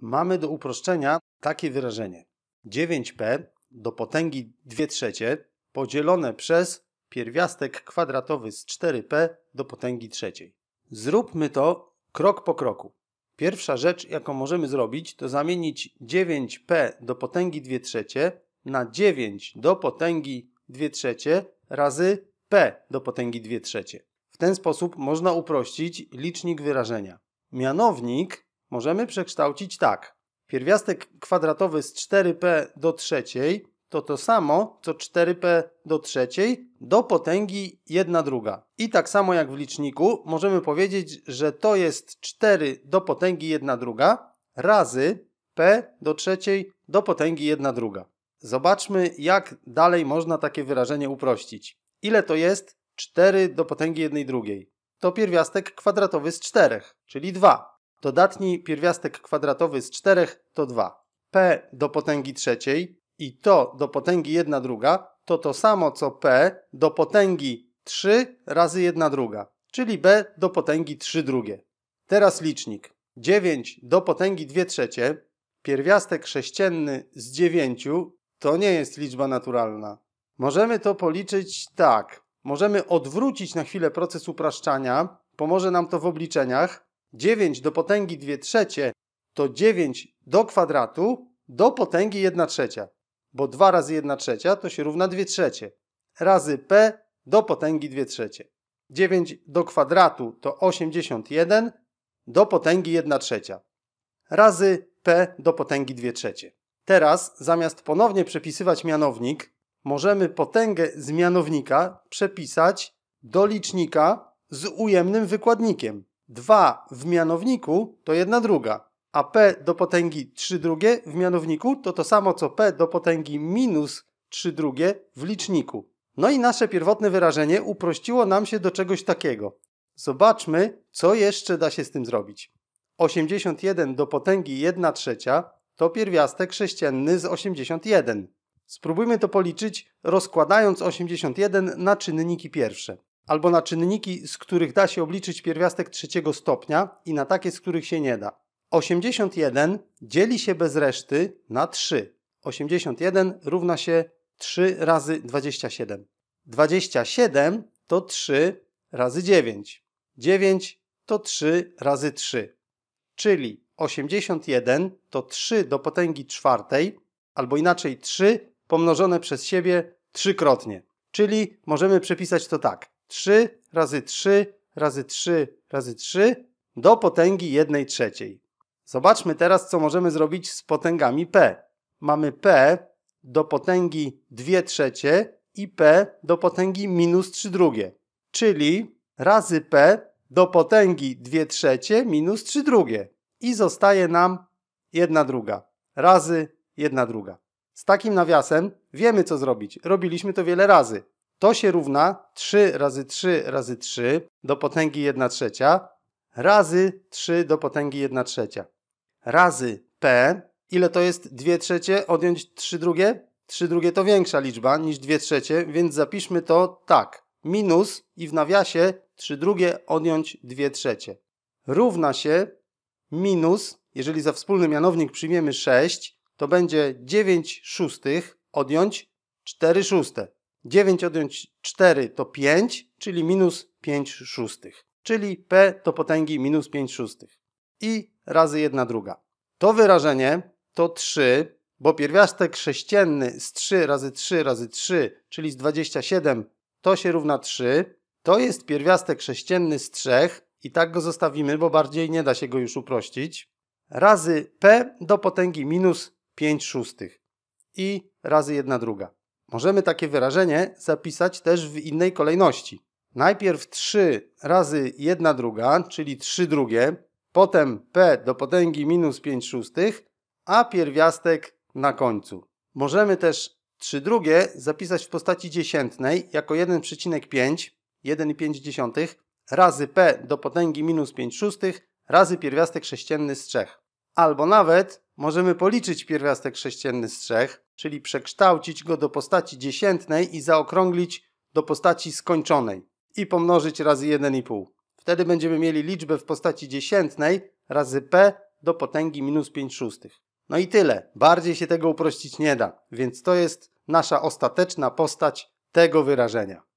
mamy do uproszczenia takie wyrażenie. 9p do potęgi 2 trzecie podzielone przez pierwiastek kwadratowy z 4p do potęgi trzeciej. Zróbmy to krok po kroku. Pierwsza rzecz, jaką możemy zrobić, to zamienić 9p do potęgi 2 trzecie na 9 do potęgi 2 trzecie razy p do potęgi 2 trzecie. W ten sposób można uprościć licznik wyrażenia. Mianownik możemy przekształcić tak. Pierwiastek kwadratowy z 4p do trzeciej to to samo co 4p do trzeciej do potęgi 1 druga. I tak samo jak w liczniku możemy powiedzieć, że to jest 4 do potęgi 1 druga razy p do trzeciej do potęgi 1 druga. Zobaczmy jak dalej można takie wyrażenie uprościć. Ile to jest 4 do potęgi 1 drugiej? To pierwiastek kwadratowy z 4, czyli 2. Dodatni pierwiastek kwadratowy z 4 to 2. p do potęgi trzeciej i to do potęgi 1 druga to to samo co p do potęgi 3 razy 1 druga, czyli b do potęgi 3 drugie. Teraz licznik. 9 do potęgi 2 trzecie, pierwiastek sześcienny z 9 to nie jest liczba naturalna. Możemy to policzyć tak. Możemy odwrócić na chwilę proces upraszczania, pomoże nam to w obliczeniach, 9 do potęgi 2 trzecie to 9 do kwadratu do potęgi 1 trzecia, bo 2 razy 1 trzecia to się równa 2 trzecie, razy p do potęgi 2 trzecie. 9 do kwadratu to 81 do potęgi 1 trzecia, razy p do potęgi 2 trzecie. Teraz zamiast ponownie przepisywać mianownik, możemy potęgę z mianownika przepisać do licznika z ujemnym wykładnikiem. 2 w mianowniku to jedna druga, a p do potęgi 3 drugie w mianowniku to to samo co p do potęgi minus 3 drugie w liczniku. No i nasze pierwotne wyrażenie uprościło nam się do czegoś takiego. Zobaczmy, co jeszcze da się z tym zrobić. 81 do potęgi 1 trzecia to pierwiastek sześcienny z 81. Spróbujmy to policzyć, rozkładając 81 na czynniki pierwsze albo na czynniki, z których da się obliczyć pierwiastek trzeciego stopnia i na takie, z których się nie da. 81 dzieli się bez reszty na 3. 81 równa się 3 razy 27. 27 to 3 razy 9. 9 to 3 razy 3. Czyli 81 to 3 do potęgi czwartej, albo inaczej 3 pomnożone przez siebie trzykrotnie. Czyli możemy przepisać to tak. 3 razy 3 razy 3 razy 3 do potęgi 1 trzeciej. Zobaczmy teraz, co możemy zrobić z potęgami p. Mamy p do potęgi 2 trzecie i p do potęgi minus 3 drugie, czyli razy p do potęgi 2 trzecie minus 3 drugie. I zostaje nam 1 druga razy 1 druga. Z takim nawiasem wiemy, co zrobić. Robiliśmy to wiele razy. To się równa 3 razy 3 razy 3 do potęgi 1 trzecia razy 3 do potęgi 1 trzecia razy P. Ile to jest 2 trzecie odjąć 3 drugie? 3 drugie to większa liczba niż 2 trzecie, więc zapiszmy to tak. Minus i w nawiasie 3 drugie odjąć 2 trzecie. Równa się minus, jeżeli za wspólny mianownik przyjmiemy 6, to będzie 9 szóstych odjąć 4 szóste. 9 odjąć 4 to 5, czyli minus 5 szóstych. Czyli P to potęgi minus 5 szóstych. I razy 1 druga. To wyrażenie to 3, bo pierwiastek sześcienny z 3 razy 3 razy 3, czyli z 27, to się równa 3. To jest pierwiastek sześcienny z 3 i tak go zostawimy, bo bardziej nie da się go już uprościć. Razy P do potęgi minus 5 szóstych i razy 1 druga możemy takie wyrażenie zapisać też w innej kolejności. Najpierw 3 razy 1 druga, czyli 3 drugie, potem p do potęgi minus 5 szóstych, a pierwiastek na końcu. Możemy też 3 drugie zapisać w postaci dziesiętnej jako 1,5, 1,5 razy p do potęgi minus 5 szóstych razy pierwiastek sześcienny z 3. Albo nawet możemy policzyć pierwiastek sześcienny z trzech, czyli przekształcić go do postaci dziesiętnej i zaokrąglić do postaci skończonej i pomnożyć razy 1,5. Wtedy będziemy mieli liczbę w postaci dziesiętnej razy p do potęgi minus 5 szóstych. No i tyle. Bardziej się tego uprościć nie da, więc to jest nasza ostateczna postać tego wyrażenia.